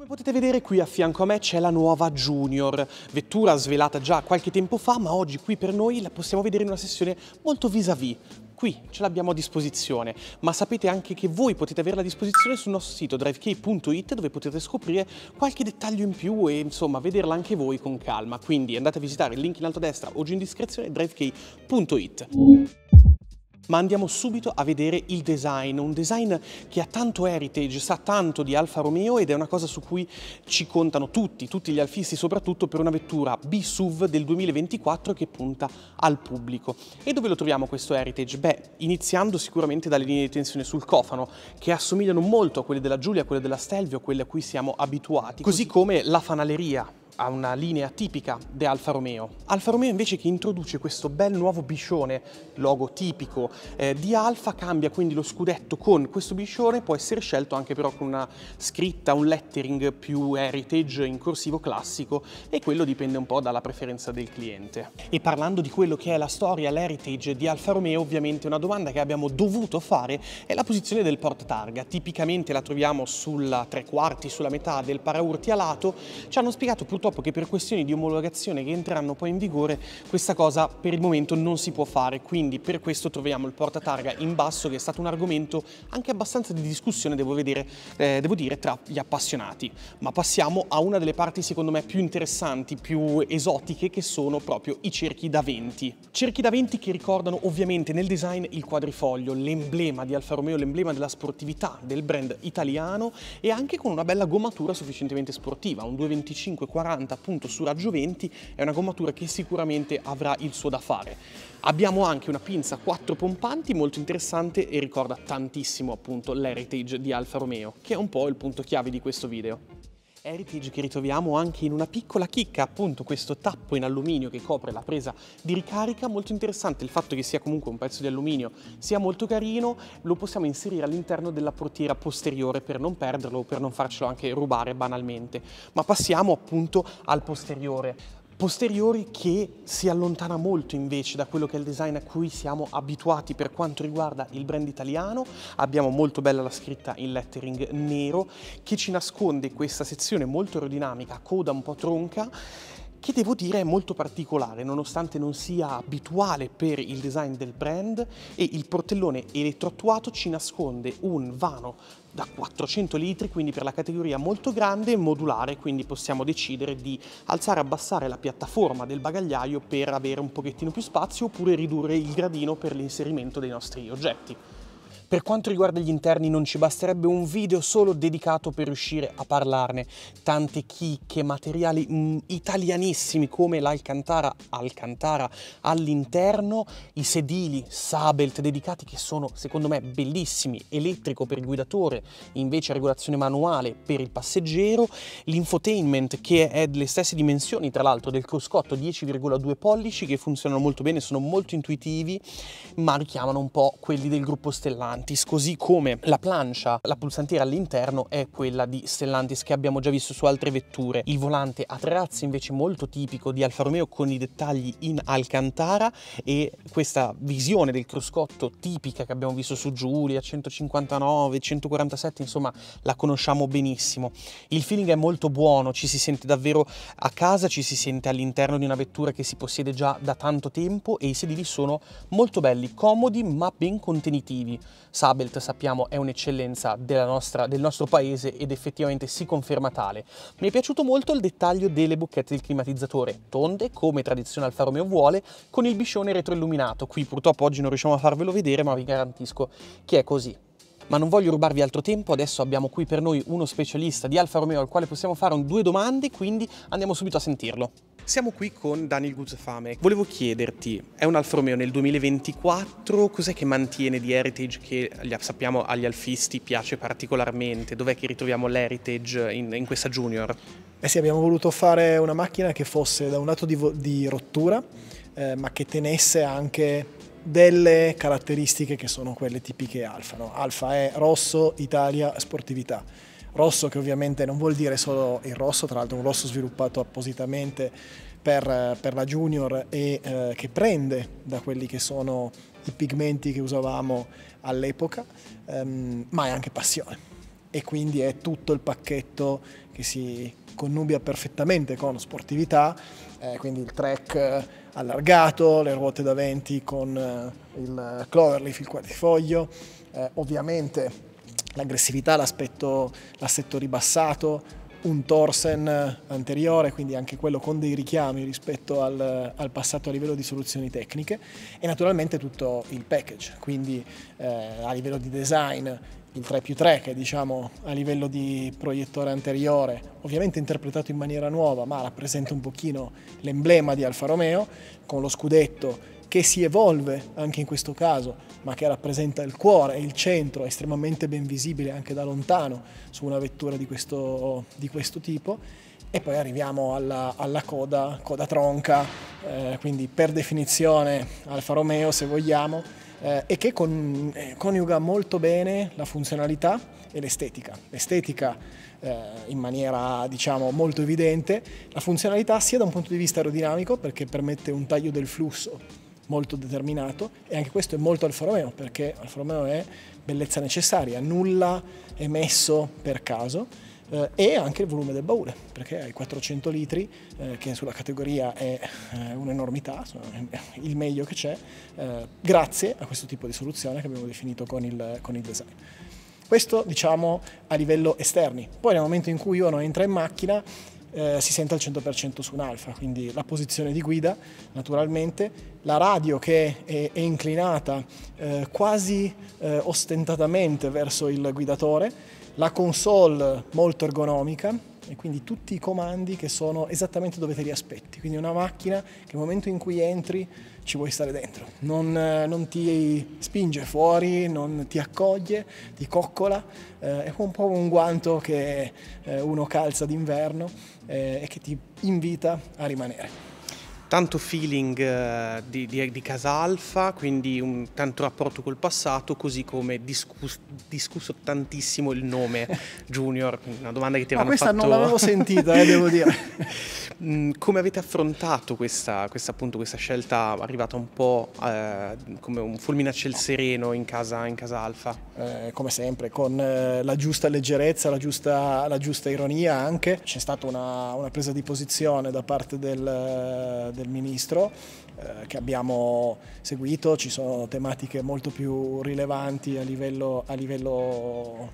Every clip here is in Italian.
Come potete vedere qui a fianco a me c'è la nuova Junior, vettura svelata già qualche tempo fa ma oggi qui per noi la possiamo vedere in una sessione molto vis-à-vis, qui ce l'abbiamo a disposizione, ma sapete anche che voi potete averla a disposizione sul nostro sito drivekey.it dove potete scoprire qualche dettaglio in più e insomma vederla anche voi con calma, quindi andate a visitare il link in alto a destra o giù in descrizione drivekey.it ma andiamo subito a vedere il design, un design che ha tanto heritage, sa tanto di Alfa Romeo ed è una cosa su cui ci contano tutti, tutti gli alfisti soprattutto per una vettura B-SUV del 2024 che punta al pubblico. E dove lo troviamo questo heritage? Beh, iniziando sicuramente dalle linee di tensione sul cofano, che assomigliano molto a quelle della Giulia, a quelle della Stelvio, a quelle a cui siamo abituati, così come la fanaleria ha una linea tipica di Alfa Romeo. Alfa Romeo invece che introduce questo bel nuovo biscione, logo tipico eh, di Alfa, cambia quindi lo scudetto con questo biscione, può essere scelto anche però con una scritta, un lettering più heritage in corsivo classico e quello dipende un po' dalla preferenza del cliente. E parlando di quello che è la storia, l'heritage di Alfa Romeo, ovviamente una domanda che abbiamo dovuto fare è la posizione del port targa. Tipicamente la troviamo sulla tre quarti, sulla metà del paraurti alato. Ci hanno spiegato purtroppo purtroppo che per questioni di omologazione che entrano poi in vigore questa cosa per il momento non si può fare, quindi per questo troviamo il portatarga in basso che è stato un argomento anche abbastanza di discussione, devo, vedere, eh, devo dire, tra gli appassionati. Ma passiamo a una delle parti secondo me più interessanti, più esotiche, che sono proprio i cerchi da 20. Cerchi da 20 che ricordano ovviamente nel design il quadrifoglio, l'emblema di Alfa Romeo, l'emblema della sportività del brand italiano e anche con una bella gommatura sufficientemente sportiva, un 225-40 40 appunto su raggio 20 è una gommatura che sicuramente avrà il suo da fare. Abbiamo anche una pinza quattro pompanti molto interessante e ricorda tantissimo appunto l'heritage di Alfa Romeo, che è un po' il punto chiave di questo video. Heritage che ritroviamo anche in una piccola chicca, appunto questo tappo in alluminio che copre la presa di ricarica, molto interessante il fatto che sia comunque un pezzo di alluminio, sia molto carino, lo possiamo inserire all'interno della portiera posteriore per non perderlo o per non farcelo anche rubare banalmente. Ma passiamo appunto al posteriore posteriori che si allontana molto invece da quello che è il design a cui siamo abituati per quanto riguarda il brand italiano. Abbiamo molto bella la scritta in lettering nero che ci nasconde questa sezione molto aerodinamica, coda un po' tronca che devo dire è molto particolare, nonostante non sia abituale per il design del brand e il portellone elettroattuato ci nasconde un vano da 400 litri, quindi per la categoria molto grande e modulare, quindi possiamo decidere di alzare e abbassare la piattaforma del bagagliaio per avere un pochettino più spazio oppure ridurre il gradino per l'inserimento dei nostri oggetti. Per quanto riguarda gli interni non ci basterebbe un video solo dedicato per riuscire a parlarne, tante chicche, materiali mh, mm, italianissimi come l'Alcantara, Alcantara all'interno, i sedili Sabelt dedicati che sono secondo me bellissimi, elettrico per il guidatore, invece regolazione manuale per il passeggero, l'infotainment che è delle stesse dimensioni tra l'altro del cruscotto 10,2 pollici che funzionano molto bene, sono molto intuitivi ma richiamano un po' quelli del gruppo Stellani Stellantis, così come la plancia, la pulsantiera all'interno è quella di Stellantis che abbiamo già visto su altre vetture. Il volante a trazzi invece molto tipico di Alfa Romeo con i dettagli in Alcantara e questa visione del cruscotto tipica che abbiamo visto su Giulia 159, 147, insomma la conosciamo benissimo. Il feeling è molto buono, ci si sente davvero a casa, ci si sente all'interno di una vettura che si possiede già da tanto tempo e i sedili sono molto belli, comodi ma ben contenitivi. Sabelt sappiamo è un'eccellenza del nostro paese ed effettivamente si conferma tale. Mi è piaciuto molto il dettaglio delle bocchette del climatizzatore, tonde come tradizione Alfa Romeo vuole, con il biscione retroilluminato. Qui purtroppo oggi non riusciamo a farvelo vedere, ma vi garantisco che è così. Ma non voglio rubarvi altro tempo, adesso abbiamo qui per noi uno specialista di Alfa Romeo al quale possiamo fare due domande, quindi andiamo subito a sentirlo. Siamo qui con Daniel Guzzafame. Volevo chiederti, è un Alfa Romeo nel 2024, cos'è che mantiene di Heritage che sappiamo agli alfisti piace particolarmente? Dov'è che ritroviamo l'Heritage in, in questa Junior? Eh sì, abbiamo voluto fare una macchina che fosse da un lato di, di rottura, eh, ma che tenesse anche delle caratteristiche che sono quelle tipiche Alfa. No? Alfa è rosso, Italia, sportività rosso che ovviamente non vuol dire solo il rosso, tra l'altro un rosso sviluppato appositamente per, eh, per la junior e eh, che prende da quelli che sono i pigmenti che usavamo all'epoca, ehm, ma è anche passione e quindi è tutto il pacchetto che si connubia perfettamente con sportività, eh, quindi il track eh, allargato, le ruote da venti con eh, il cloverleaf, il quadrifoglio, eh, ovviamente l'aggressività, l'assetto ribassato, un torsen eh, anteriore, quindi anche quello con dei richiami rispetto al, eh, al, passato a livello di soluzioni tecniche e naturalmente tutto il package, quindi eh, a livello di design il 3 più 3 che diciamo a livello di proiettore anteriore, ovviamente interpretato in maniera nuova ma rappresenta un pochino l'emblema di Alfa Romeo con lo scudetto che si evolve anche in questo caso, ma che rappresenta il cuore e il centro, estremamente ben visibile anche da lontano su una vettura di questo, di questo tipo. E poi arriviamo alla, alla coda, coda tronca, eh, quindi per definizione Alfa Romeo se vogliamo, eh, e che con, eh, coniuga molto bene la funzionalità e l'estetica. L'estetica eh, in maniera diciamo molto evidente, la funzionalità sia da un punto di vista aerodinamico perché permette un taglio del flusso molto determinato e anche questo è molto Alfa Romeo perché Alfa Romeo è bellezza necessaria, nulla è messo per caso eh, e anche il volume del baule perché hai 400 litri eh, che sulla categoria è eh, un'enormità, il meglio che c'è eh, grazie a questo tipo di soluzione che abbiamo definito con il, con il design. Questo diciamo a livello esterni, poi nel momento in cui uno entra in macchina eh, si sente al 100% su un Alfa, quindi la posizione di guida naturalmente, la radio che è, è inclinata eh, quasi eh, ostentatamente verso il guidatore, la console molto ergonomica, e quindi tutti i comandi che sono esattamente dove te li aspetti. Quindi una macchina che nel momento in cui entri ci vuoi stare dentro, non, eh, non ti spinge fuori, non ti accoglie, ti coccola, eh, è un po' un guanto che eh, uno calza d'inverno eh, e che ti invita a rimanere tanto feeling eh, di, di, di casa alfa, quindi un, tanto rapporto col passato, così come discusso, discusso tantissimo il nome Junior, una domanda che ti ah, avevano fatto... Ma questa non l'avevo sentita, eh, devo dire. Mm, come avete affrontato questa, questa, appunto, questa scelta arrivata un po' eh, come un fulmine a ciel sereno in casa, in casa alfa? Eh, come sempre, con eh, la giusta leggerezza, la giusta, la giusta ironia anche. C'è stata una, una, presa di posizione da parte del del Ministro eh, che abbiamo seguito, ci sono tematiche molto più rilevanti a livello, a livello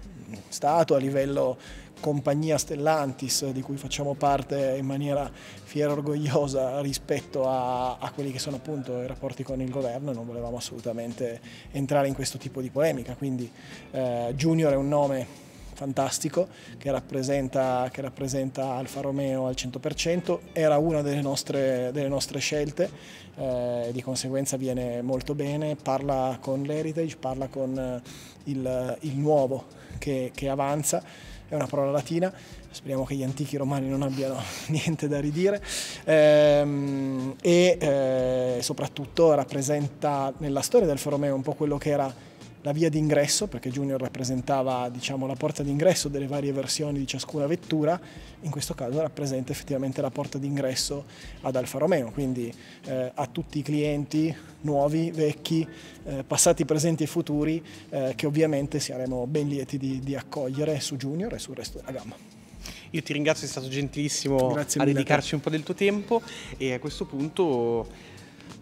Stato, a livello compagnia Stellantis di cui facciamo parte in maniera fiera e orgogliosa rispetto a, a, quelli che sono appunto i rapporti con il governo e non volevamo assolutamente entrare in questo tipo di polemica, quindi eh, Junior è un nome fantastico che rappresenta, che rappresenta Alfa Romeo al 100%, era una delle nostre, delle nostre scelte, eh, di conseguenza viene molto bene, parla con l'heritage, parla con eh, il, il nuovo che, che avanza, è una parola latina, speriamo che gli antichi romani non abbiano niente da ridire ehm, e eh, soprattutto rappresenta nella storia del Feromeo un po' quello che era la via d'ingresso, perché Junior rappresentava diciamo, la porta d'ingresso delle varie versioni di ciascuna vettura, in questo caso rappresenta effettivamente la porta d'ingresso ad Alfa Romeo, quindi eh, a tutti i clienti nuovi, vecchi, eh, passati, presenti e futuri, eh, che ovviamente saremo ben lieti di, di accogliere su Junior e sul resto della gamma. Io ti ringrazio, sei stato gentilissimo a dedicarci un po' del tuo tempo e a questo punto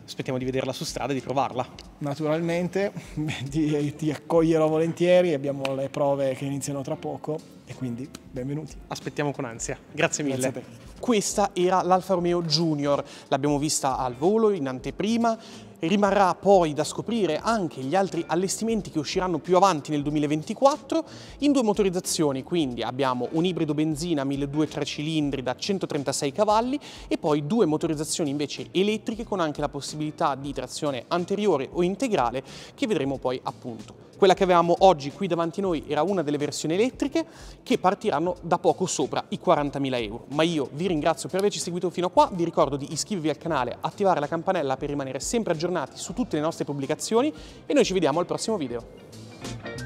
aspettiamo di vederla su strada e di provarla naturalmente, ti, ti, accoglierò volentieri, abbiamo le prove che iniziano tra poco e quindi benvenuti. Aspettiamo con ansia, grazie mille. Grazie Questa era l'Alfa Romeo Junior, l'abbiamo vista al volo in anteprima, rimarrà poi da scoprire anche gli altri allestimenti che usciranno più avanti nel 2024 in due motorizzazioni, quindi abbiamo un ibrido benzina 1.200 cilindri da 136 cavalli e poi due motorizzazioni invece elettriche con anche la possibilità di trazione anteriore o in integrale che vedremo poi appunto. Quella che avevamo oggi qui davanti noi era una delle versioni elettriche che partiranno da poco sopra i 40.000 euro. Ma io vi ringrazio per averci seguito fino a qua, vi ricordo di iscrivervi al canale, attivare la campanella per rimanere sempre aggiornati su tutte le nostre pubblicazioni e noi ci vediamo al prossimo video.